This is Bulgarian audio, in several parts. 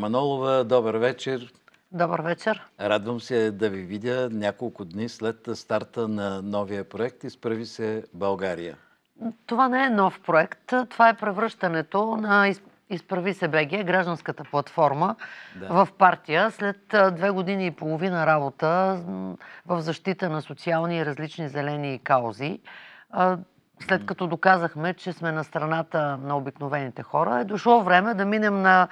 Манолова, добър вечер. Добър вечер. Радвам се да ви видя няколко дни след старта на новия проект Изправи се България. Това не е нов проект. Това е превръщането на Изправи се БГ, гражданската платформа, да. в партия след две години и половина работа в защита на социални и различни зелени каузи след като доказахме, че сме на страната на обикновените хора, е дошло време да минем на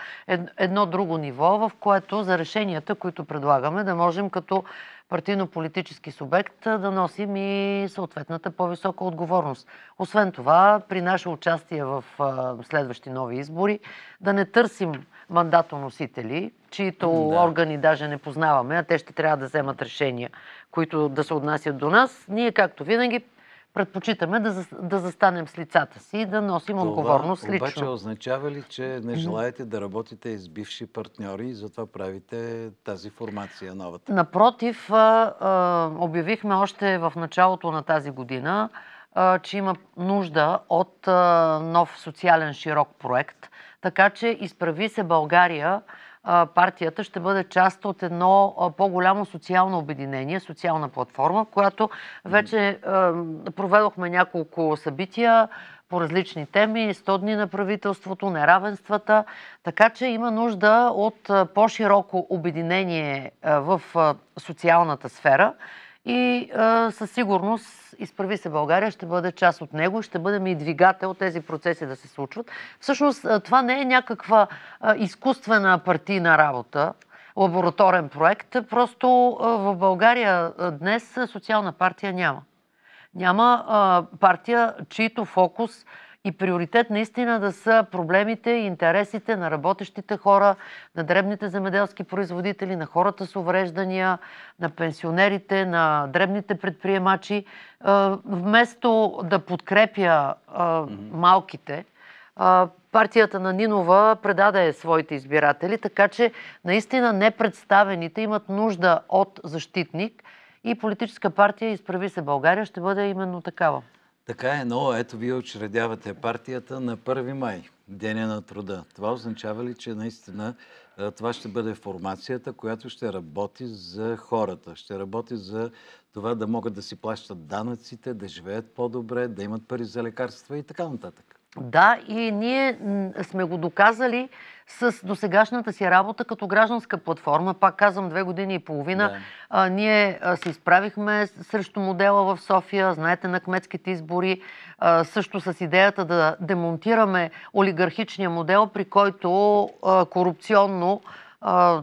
едно друго ниво, в което за решенията, които предлагаме, да можем като партийно-политически субект да носим и съответната по-висока отговорност. Освен това, при наше участие в следващи нови избори, да не търсим мандатоносители, чието да. органи даже не познаваме, а те ще трябва да вземат решения, които да се отнасят до нас. Ние, както винаги, предпочитаме да, да застанем с лицата си и да носим Това отговорност лично. Това, обаче означава ли, че не желаете да работите с бивши партньори и затова правите тази формация новата? Напротив, а, а, обявихме още в началото на тази година, а, че има нужда от нов социален широк проект, така че изправи се България партията ще бъде част от едно по-голямо социално обединение, социална платформа, в която вече проведохме няколко събития по различни теми, 100 дни на правителството, неравенствата, така че има нужда от по-широко обединение в социалната сфера и а, със сигурност Изправи се България ще бъде част от него ще бъдем и двигател тези процеси да се случват. Всъщност това не е някаква а, изкуствена партийна работа, лабораторен проект, просто а, в България днес социална партия няма. Няма партия, чийто фокус и приоритет наистина да са проблемите и интересите на работещите хора, на дребните земеделски производители, на хората с увреждания, на пенсионерите, на дребните предприемачи, е, вместо да подкрепя е, малките, е, партията на Нинова предаде своите избиратели, така че наистина непредставените имат нужда от защитник и политическа партия Изправи се България ще бъде именно такава. Така е, но ето вие очредявате партията на 1 май, Деня на труда. Това означава ли, че наистина това ще бъде формацията, която ще работи за хората, ще работи за това да могат да си плащат данъците, да живеят по-добре, да имат пари за лекарства и така нататък? Да, и ние сме го доказали с досегашната си работа като гражданска платформа. Пак казвам, две години и половина. Да. А, ние а, се изправихме срещу модела в София, знаете, на кметските избори, а, също с идеята да демонтираме олигархичния модел, при който а, корупционно а,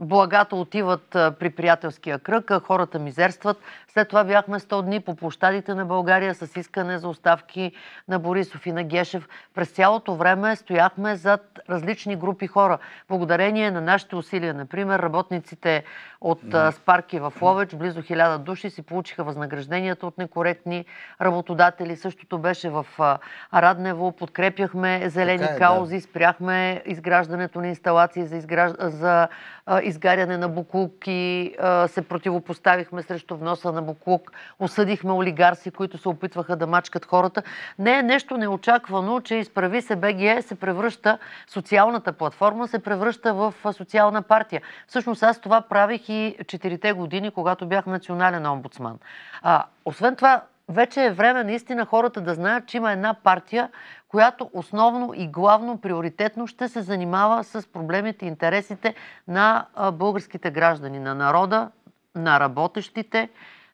благата отиват при приятелския кръг, а хората мизерстват. След това бяхме 100 дни по площадите на България с искане за оставки на Борисов и на Гешев. През цялото време стояхме зад различни групи хора. Благодарение на нашите усилия, например, работниците от Спарки в Ловеч. Близо 1000 души си получиха възнагражденията от некоректни работодатели. Същото беше в Раднево. Подкрепяхме зелени е, каузи, да. спряхме изграждането на инсталации за, за изгаряне на Букук и се противопоставихме срещу вноса на буклук. Осъдихме олигарси, които се опитваха да мачкат хората. Не е нещо неочаквано, че изправи се БГЕ, се превръща, социалната платформа се превръща в социална партия. Всъщност аз това правих и 24-те години, когато бях национален омбудсман. А, освен това, вече е време наистина хората да знаят, че има една партия, която основно и главно приоритетно ще се занимава с проблемите и интересите на българските граждани, на народа, на работещите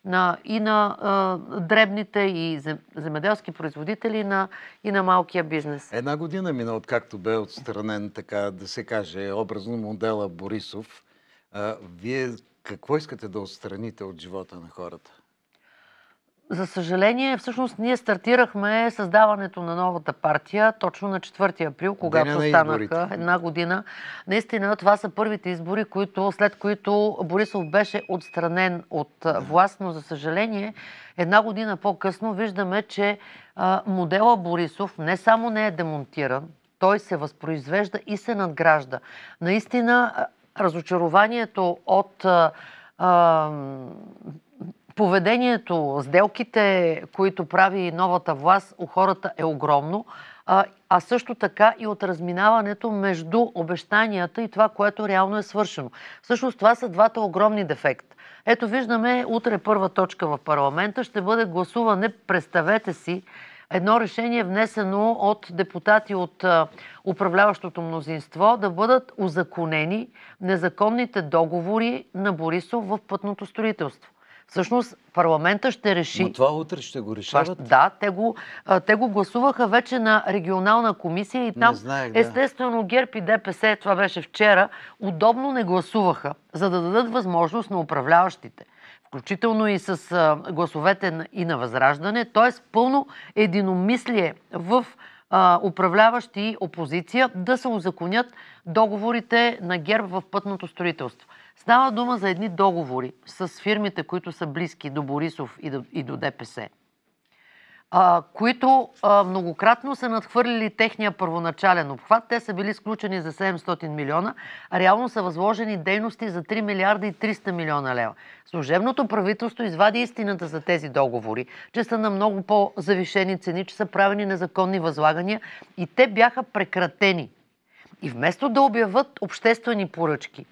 на, и на а, дребните и земеделски производители на, и на малкия бизнес. Една година мина, откакто бе отстранен, така да се каже, образно модела Борисов а, вие какво искате да отстраните от живота на хората? За съжаление, всъщност ние стартирахме създаването на новата партия точно на 4 април, когато станаха една година. Наистина, това са първите избори, които, след които Борисов беше отстранен от власт, но за съжаление, една година по-късно виждаме, че модела Борисов не само не е демонтиран, той се възпроизвежда и се надгражда. Наистина, разочарованието от поведението, сделките, които прави новата власт у хората е огромно, а, а също така и от разминаването между обещанията и това, което реално е свършено. Всъщност това са двата огромни дефекта. Ето виждаме, утре първа точка в парламента ще бъде гласуване, представете си, едно решение внесено от депутати от управляващото мнозинство да бъдат узаконени незаконните договори на Борисов в пътното строителство. Всъщност парламента ще реши. Но това утре ще го решават? Да, те го, те го гласуваха вече на регионална комисия и там знаех, да. естествено ГЕРБ и ДПС, това беше вчера, удобно не гласуваха, за да дадат възможност на управляващите включително и с гласовете и на Възраждане, т.е. пълно единомислие в управляващи и опозиция да се озаконят договорите на ГЕРБ в пътното строителство. Става дума за едни договори с фирмите, които са близки до Борисов и до ДПС а, които а, многократно са надхвърлили техния първоначален обхват. Те са били сключени за 700 милиона, а реално са възложени дейности за 3 милиарда и 300 милиона лева. Служебното правителство извади истината за тези договори, че са на много по-завишени цени, че са правени незаконни възлагания и те бяха прекратени. И вместо да обяват обществени поръчки,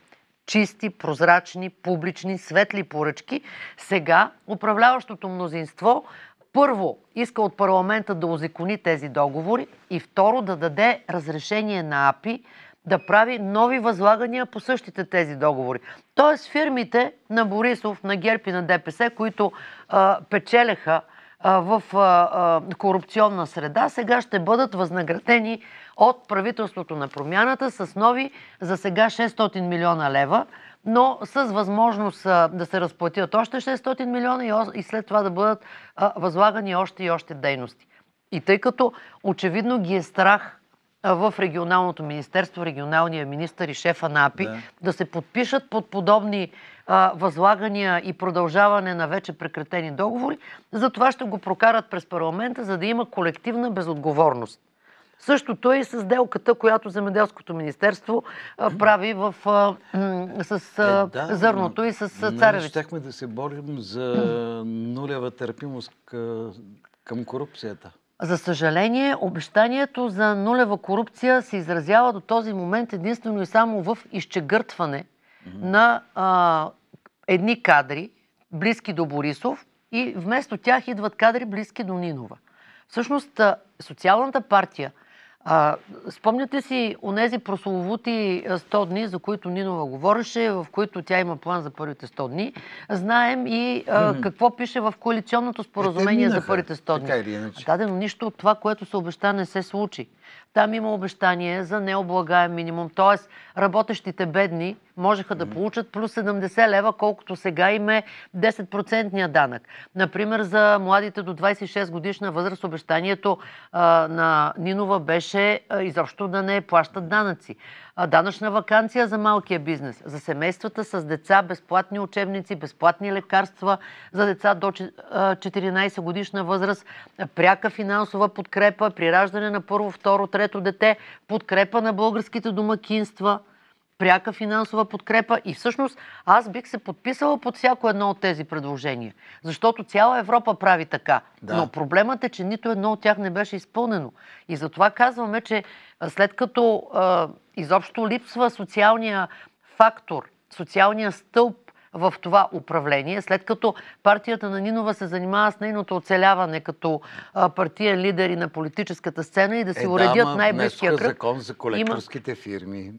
чисти, прозрачни, публични, светли поръчки, сега управляващото мнозинство първо, иска от парламента да озекони тези договори и второ, да даде разрешение на АПИ да прави нови възлагания по същите тези договори. Тоест фирмите на Борисов, на ГЕРБ и на ДПС, които а, печелеха а, в а, корупционна среда, сега ще бъдат възнаградени от правителството на промяната с нови за сега 600 милиона лева но с възможност да се разплатят още 600 милиона и след това да бъдат възлагани още и още дейности. И тъй като очевидно ги е страх в регионалното министерство, регионалния министр и шефа на АПИ да, да се подпишат под подобни възлагания и продължаване на вече прекратени договори, за това ще го прокарат през парламента, за да има колективна безотговорност. Същото е и с делката, която Земеделското министерство прави в, а, с а, е, да, зърното и с царевич. Ние щяхме да се борим за нулева търпимост към, към корупцията. За съжаление, обещанието за нулева корупция се изразява до този момент единствено и само в изчегъртване mm-hmm. на а, едни кадри, близки до Борисов, и вместо тях идват кадри, близки до Нинова. Всъщност, социалната партия а, спомняте си онези прословути 100 дни, за които Нинова говореше, в които тя има план за първите 100 дни. Знаем и а, какво пише в коалиционното е, споразумение е, за първите 100 дни. Така или иначе. Да, но нищо от това, което се обеща, не се случи. Там има обещание за необлагаем минимум, т.е. работещите бедни можеха да получат плюс 70 лева, колкото сега им е 10 данък. Например, за младите до 26 годишна възраст обещанието а, на Нинова беше а, изобщо да не плащат данъци данъчна вакансия за малкия бизнес, за семействата с деца, безплатни учебници, безплатни лекарства за деца до 14 годишна възраст, пряка финансова подкрепа при раждане на първо, второ, трето дете, подкрепа на българските домакинства – пряка финансова подкрепа и всъщност аз бих се подписала под всяко едно от тези предложения. Защото цяла Европа прави така. Да. Но проблемът е, че нито едно от тях не беше изпълнено. И затова казваме, че след като Изобщо липсва социалния фактор, социалния стълб в това управление, след като партията на Нинова се занимава с нейното оцеляване като партиен лидер и на политическата сцена и да си е, уредят да, най-близкия кръг. закон за колекторските има... фирми.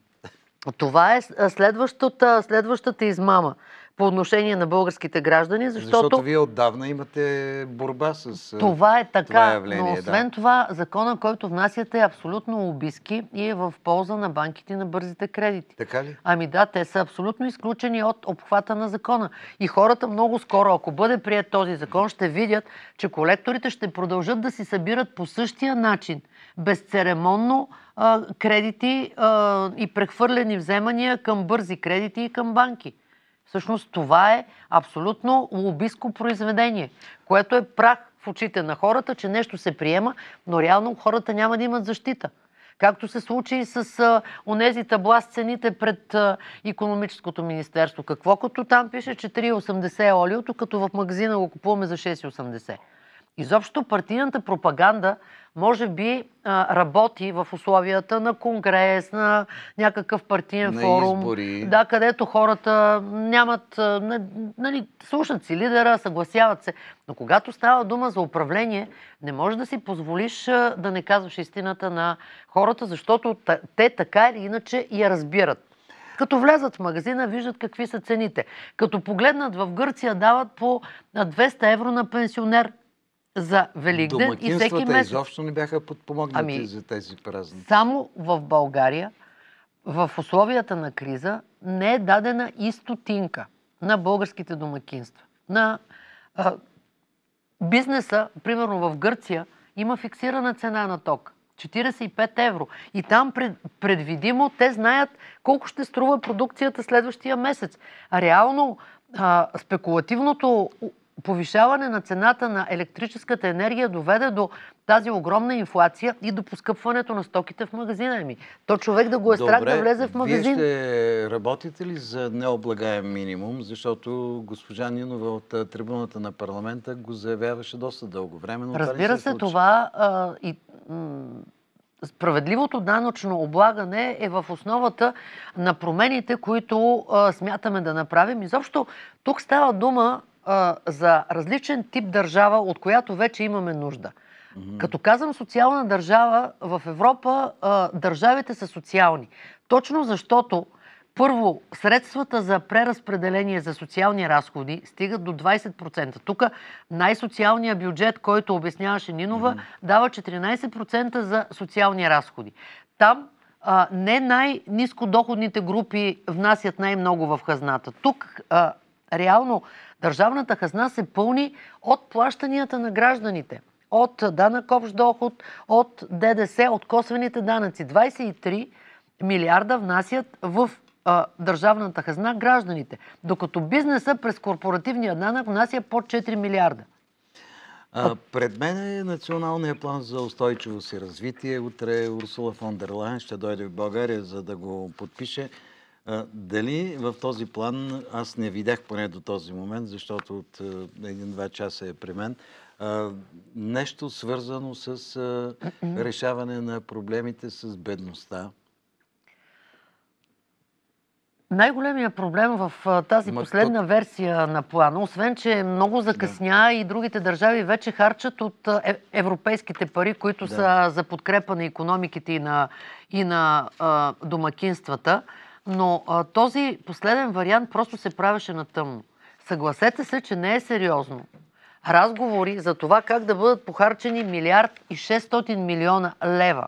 Това е следващата, следващата измама по отношение на българските граждани, защото... Защото вие отдавна имате борба с Това е така, това явление, но освен да. това, закона, който внасяте е абсолютно обиски и е в полза на банките на бързите кредити. Така ли? Ами да, те са абсолютно изключени от обхвата на закона. И хората много скоро, ако бъде прият този закон, ще видят, че колекторите ще продължат да си събират по същия начин, безцеремонно, кредити и прехвърлени вземания към бързи кредити и към банки. Всъщност това е абсолютно лобиско произведение, което е прах в очите на хората, че нещо се приема, но реално хората няма да имат защита. Както се случи и с а, онези табла с цените пред а, економическото министерство. Какво като там пише 4,80 е олиото, като в магазина го купуваме за 6,80? Изобщо партийната пропаганда може би работи в условията на конгрес, на някакъв партиен на форум. Избори. Да, където хората нямат, нали, слушат си лидера, съгласяват се. Но когато става дума за управление, не можеш да си позволиш да не казваш истината на хората, защото те така или иначе я разбират. Като влязат в магазина, виждат какви са цените. Като погледнат в Гърция, дават по 200 евро на пенсионер за Великден и всеки месец. изобщо не бяха подпомогнати ами, за тези празници. Само в България, в условията на криза, не е дадена и стотинка на българските домакинства. На а, бизнеса, примерно в Гърция, има фиксирана цена на ток. 45 евро. И там пред, предвидимо те знаят колко ще струва продукцията следващия месец. А реално а, спекулативното повишаване на цената на електрическата енергия доведе до тази огромна инфлация и до поскъпването на стоките в магазина ми. То човек да го е Добре, страх да влезе в магазин. Вие ще работите ли за необлагаем минимум? Защото госпожа Нинова от трибуната на парламента го заявяваше доста дълго време. Но Разбира се, се това а, и Справедливото данъчно облагане е в основата на промените, които а, смятаме да направим. Изобщо тук става дума за различен тип държава, от която вече имаме нужда. Като казвам социална държава, в Европа държавите са социални. Точно защото първо, средствата за преразпределение за социални разходи стигат до 20%. Тук най-социалният бюджет, който обясняваше Нинова, дава 14% за социални разходи. Там не най-низкодоходните групи внасят най-много в хазната. Тук реално държавната хазна се пълни от плащанията на гражданите, от данък общ доход, от ДДС, от косвените данъци. 23 милиарда внасят в а, държавната хазна гражданите, докато бизнеса през корпоративния данък внася под 4 милиарда. А, пред мен е националният план за устойчивост и развитие. Утре Урсула фон дер Лайн ще дойде в България, за да го подпише. Дали в този план, аз не видях поне до този момент, защото от един-два часа е при мен, нещо свързано с решаване на проблемите с бедността? Най-големия проблем в тази последна версия на плана, освен че е много закъсня и другите държави вече харчат от е, европейските пари, които са за подкрепа на економиките и на, домакинствата, но а, този последен вариант просто се правеше на тъмно. Съгласете се, че не е сериозно. Разговори за това как да бъдат похарчени милиард и 600 милиона лева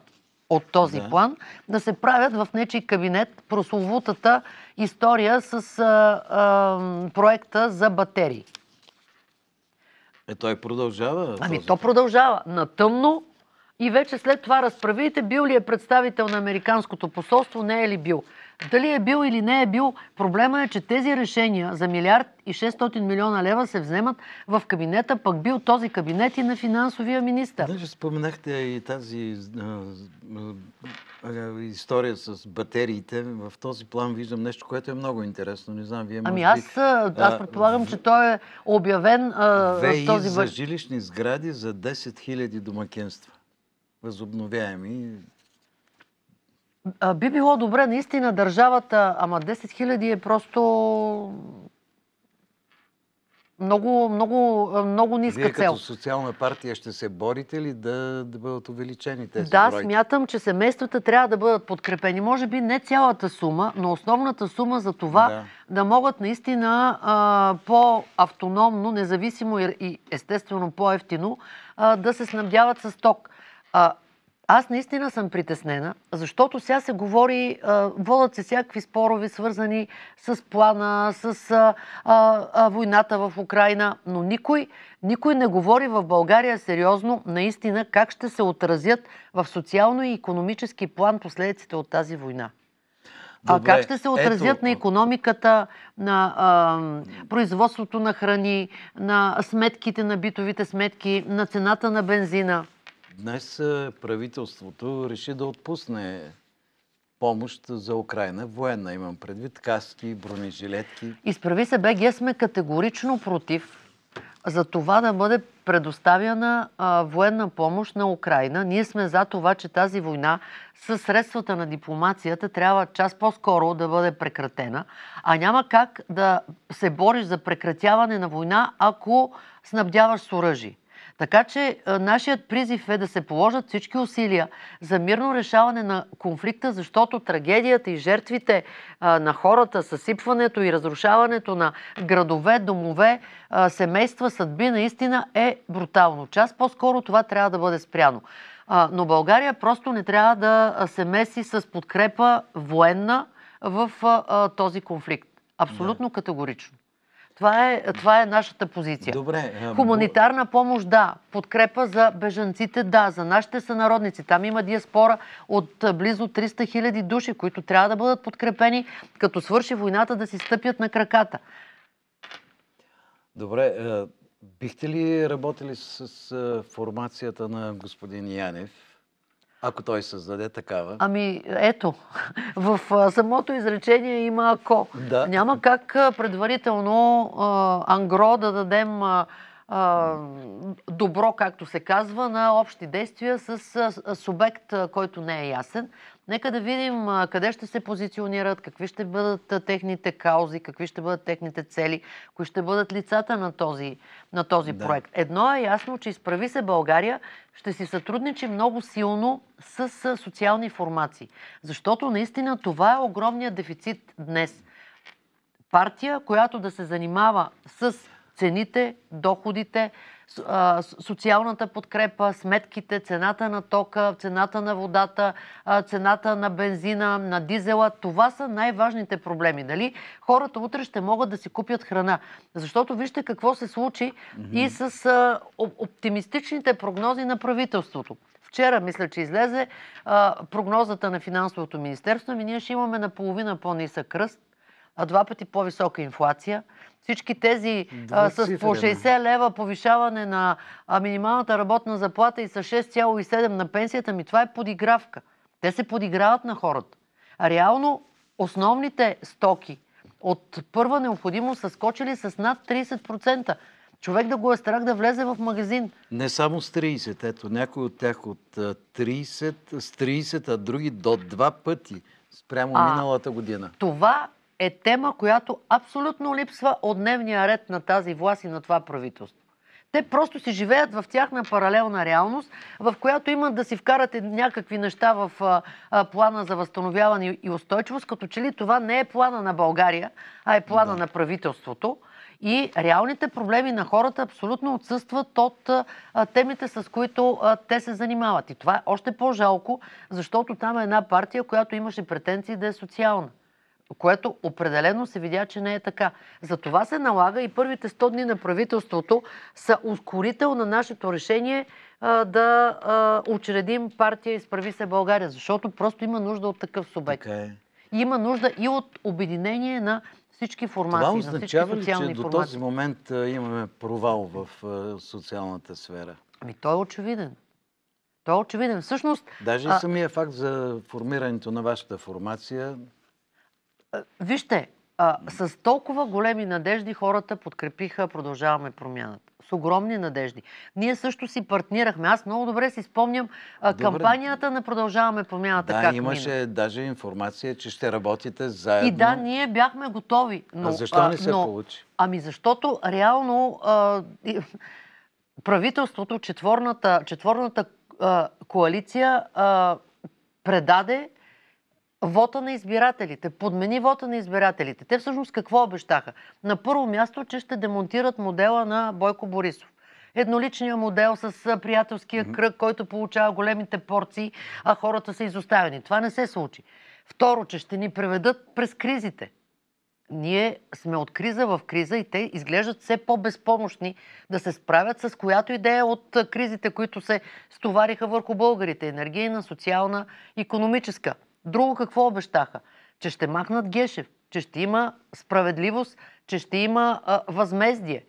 от този да. план, да се правят в нечи кабинет прословутата история с а, а, проекта за батерии. Е, той продължава. Ами този... то продължава. На тъмно и вече след това разправите бил ли е представител на Американското посолство, не е ли бил. Дали е бил или не е бил, проблема е, че тези решения за милиард и 600 милиона лева се вземат в кабинета, пък бил този кабинет и на финансовия министр. Даже споменахте и тази история с батериите. В този план виждам нещо, което е много интересно. Не знам, вие може Ами аз, аз предполагам, а, че той е обявен а, ВИ в този... за жилищни сгради за 10 000 домакинства. Възобновяеми би било добре наистина държавата, ама 10 хиляди е просто много, много, много ниска Вие цел. Вие като социална партия ще се борите ли да, да бъдат увеличени тези Да, бройки? смятам, че семействата трябва да бъдат подкрепени. Може би не цялата сума, но основната сума за това да, да могат наистина а, по-автономно, независимо и, естествено по-ефтино да се снабдяват с ток. А, аз наистина съм притеснена, защото сега се говори, водят се всякакви спорови, свързани с плана, с а, а, войната в Украина, но никой, никой не говори в България сериозно наистина как ще се отразят в социално и економически план последиците от тази война. Добре, а как ще се отразят ето... на економиката, на а, производството на храни, на сметките, на битовите сметки, на цената на бензина? Днес е, правителството реши да отпусне помощ за Украина, военна имам предвид, каски, бронежилетки. Изправи се БГ сме категорично против за това да бъде предоставяна а, военна помощ на Украина. Ние сме за това, че тази война с средствата на дипломацията трябва час по-скоро да бъде прекратена, а няма как да се бориш за прекратяване на война, ако снабдяваш с оръжие. Така че нашият призив е да се положат всички усилия за мирно решаване на конфликта, защото трагедията и жертвите на хората, съсипването и разрушаването на градове, домове, семейства, съдби, наистина е брутално. Част по-скоро това трябва да бъде спряно. Но България просто не трябва да се меси с подкрепа военна в този конфликт. Абсолютно категорично. Това е, това е нашата позиция. Добре. Хуманитарна помощ, да. Подкрепа за бежанците, да. За нашите сънародници. Там има диаспора от близо 300 хиляди души, които трябва да бъдат подкрепени, като свърши войната да си стъпят на краката. Добре. Бихте ли работили с формацията на господин Янев? Ако той създаде такава. Ами, ето, в самото изречение има ако. Да. Няма как предварително а, ангро да дадем а, добро, както се казва, на общи действия с субект, който не е ясен. Нека да видим къде ще се позиционират, какви ще бъдат техните каузи, какви ще бъдат техните цели, кои ще бъдат лицата на този, на този да. проект. Едно е ясно, че изправи се България ще си сътрудничи много силно с социални формации. Защото наистина това е огромният дефицит днес. Партия, която да се занимава с цените, доходите, социалната подкрепа, сметките, цената на тока, цената на водата, цената на бензина, на дизела. Това са най-важните проблеми. Нали? хората утре ще могат да си купят храна? Защото вижте какво се случи mm-hmm. и с оптимистичните прогнози на правителството. Вчера, мисля, че излезе прогнозата на финансовото министерство. Ми ние ще имаме наполовина по-нисък кръст а два пъти по-висока инфлация. Всички тези а, е. с по 60 лева повишаване на а, минималната работна заплата и с 6,7 на пенсията ми, това е подигравка. Те се подиграват на хората. А реално основните стоки от първа необходимост са скочили с над 30%. Човек да го е страх да влезе в магазин. Не само с 30, ето някой от тях от 30, с 30, а други до два пъти спрямо а, миналата година. Това е тема, която абсолютно липсва от дневния ред на тази власт и на това правителство. Те просто си живеят в тяхна паралелна реалност, в която имат да си вкарат някакви неща в а, а, плана за възстановяване и устойчивост, като че ли това не е плана на България, а е плана да. на правителството. И реалните проблеми на хората абсолютно отсъстват от а, темите, с които а, те се занимават. И това е още по-жалко, защото там е една партия, която имаше претенции да е социална което определено се видя, че не е така. За това се налага и първите 100 дни на правителството са ускорител на нашето решение а, да а, учредим партия Изправи се България, защото просто има нужда от такъв субект. Така е. Има нужда и от обединение на всички формации, това означава на всички социални ли, че формации. до този момент а, имаме провал в а, социалната сфера? Ами той е очевиден. Той е очевиден. Всъщност... Даже и самия факт за формирането на вашата формация Вижте, а, с толкова големи надежди хората подкрепиха Продължаваме промяната. С огромни надежди. Ние също си партнирахме. Аз много добре си спомням а, добре. кампанията на Продължаваме промяната. Да, как имаше мина. даже информация, че ще работите заедно. И да, ние бяхме готови. Но, а защо не се но, получи? Ами защото реално а, правителството, четворната, четворната а, коалиция а, предаде вота на избирателите, подмени вота на избирателите. Те всъщност какво обещаха? На първо място, че ще демонтират модела на Бойко Борисов. Едноличният модел с приятелския кръг, който получава големите порции, а хората са изоставени. Това не се случи. Второ, че ще ни преведат през кризите. Ние сме от криза в криза и те изглеждат все по-безпомощни да се справят с която идея от кризите, които се стовариха върху българите. Енергийна, социална, економическа. Друго какво обещаха? Че ще махнат Гешев, че ще има справедливост, че ще има а, възмездие.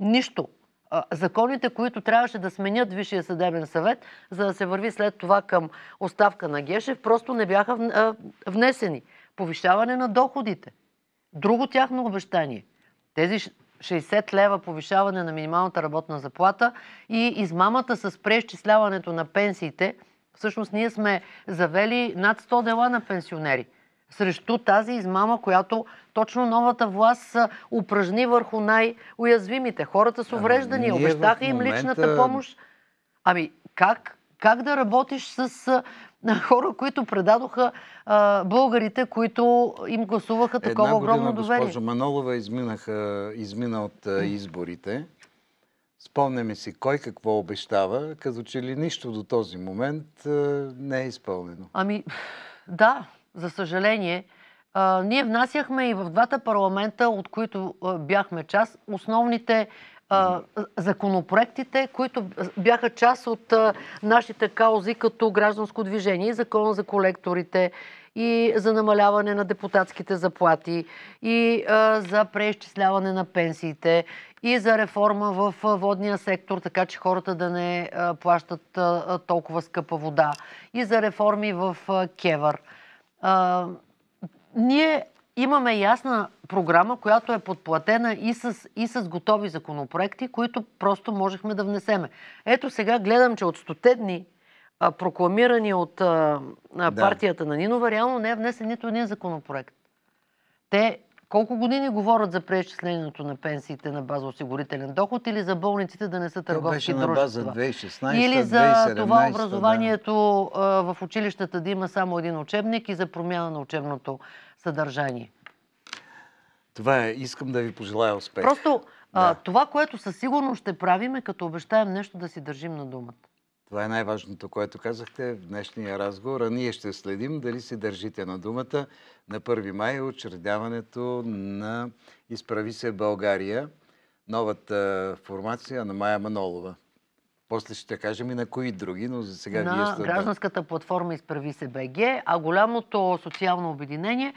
Нищо. А, законите, които трябваше да сменят Висшия съдебен съвет, за да се върви след това към оставка на Гешев, просто не бяха а, внесени. Повишаване на доходите. Друго тяхно обещание. Тези 60 лева повишаване на минималната работна заплата и измамата с преизчисляването на пенсиите – Всъщност ние сме завели над 100 дела на пенсионери срещу тази измама, която точно новата власт упражни върху най-уязвимите. Хората с ами, увреждания обещаха им личната помощ. Ами как, как да работиш с хора, които предадоха а, българите, които им гласуваха такова година, огромно доверие? Една госпожо Манолова изминаха, измина от а, изборите Спомняме си кой какво обещава, като че ли нищо до този момент не е изпълнено. Ами, да, за съжаление. А, ние внасяхме и в двата парламента, от които а, бяхме част, основните а, законопроектите, които бяха част от нашите каузи като гражданско движение, закона за колекторите и за намаляване на депутатските заплати, и а, за преизчисляване на пенсиите, и за реформа в водния сектор, така че хората да не а, плащат а, толкова скъпа вода, и за реформи в а, Кевър. А, ние имаме ясна програма, която е подплатена и с, и с готови законопроекти, които просто можехме да внесеме. Ето сега гледам, че от стоте дни прокламирани от партията да. на Нинова, реално не е внесен нито един законопроект. Те колко години говорят за преизчислението на пенсиите на база осигурителен доход или за болниците да не са търговски дружества? на база 2016 Или за това образованието да. в училищата да има само един учебник и за промяна на учебното съдържание? Това е. Искам да ви пожелая успех. Просто да. а, това, което със сигурност ще правим е като обещаем нещо да си държим на думата. Това е най-важното, което казахте в днешния разговор. А ние ще следим дали си държите на думата на 1 май учредяването на Изправи се България, новата формация на Майя Манолова. После ще кажем и на кои други, но за сега на вие сте... гражданската платформа Изправи се БГ, а голямото социално обединение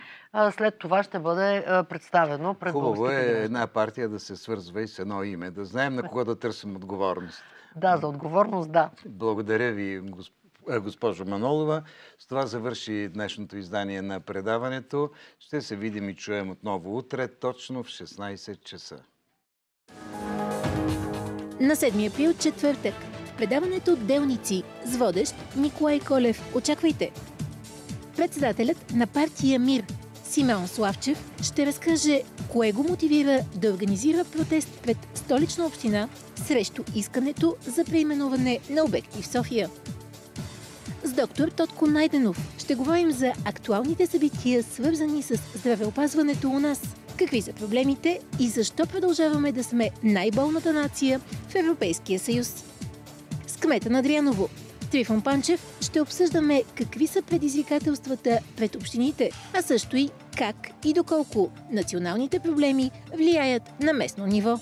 след това ще бъде представено пред Хубаво е една партия да се свързва и с едно име, да знаем на кого да търсим отговорност. Да, за отговорност, да. Благодаря ви, госп... Е, госпожо Манолова. С това завърши днешното издание на предаването. Ще се видим и чуем отново утре, точно в 16 часа на 7 април, четвъртък. Предаването Делници с водещ Николай Колев. Очаквайте! Председателят на партия МИР Симеон Славчев ще разкаже кое го мотивира да организира протест пред столична община срещу искането за преименуване на обекти в София. С доктор Тотко Найденов ще говорим за актуалните събития, свързани с здравеопазването у нас – Какви са проблемите и защо продължаваме да сме най-болната нация в Европейския съюз? С кмета на Дряново, Трифон Панчев, ще обсъждаме какви са предизвикателствата пред общините, а също и как и доколко националните проблеми влияят на местно ниво.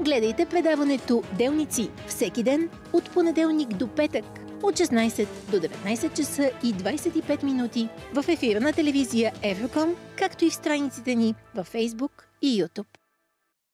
Гледайте предаването Делници всеки ден от понеделник до петък от 16 до 19 часа и 25 минути в ефира на телевизия Евроком, както и в страниците ни във Facebook и YouTube.